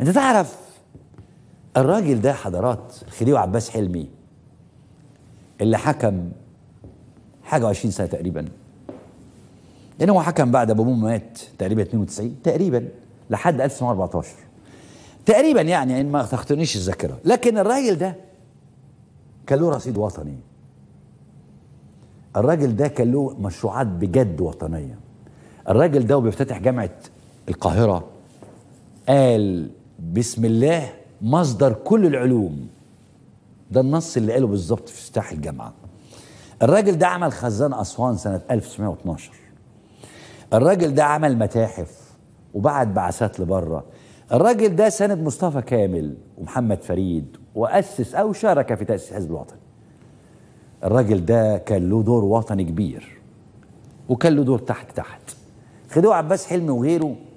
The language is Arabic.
انت تعرف الراجل ده حضرات خديوي عباس حلمي اللي حكم حاجه و20 سنه تقريبا لان هو حكم بعد ابو ابوه مات تقريبا 92 تقريبا لحد 1914 تقريبا يعني ان ما تخطرنيش الذاكره لكن الراجل ده كان له رصيد وطني الراجل ده كان له مشروعات بجد وطنيه الراجل ده وبيفتتح جامعه القاهره قال بسم الله مصدر كل العلوم ده النص اللي قاله بالظبط في افتتاح الجامعه الراجل ده عمل خزان اسوان سنه 1912 الراجل ده عمل متاحف وبعت بعثات لبره الراجل ده ساند مصطفى كامل ومحمد فريد واسس او شارك في تاسيس حزب الوطني الراجل ده كان له دور وطني كبير وكان له دور تحت تحت خدوه عباس حلمي وغيره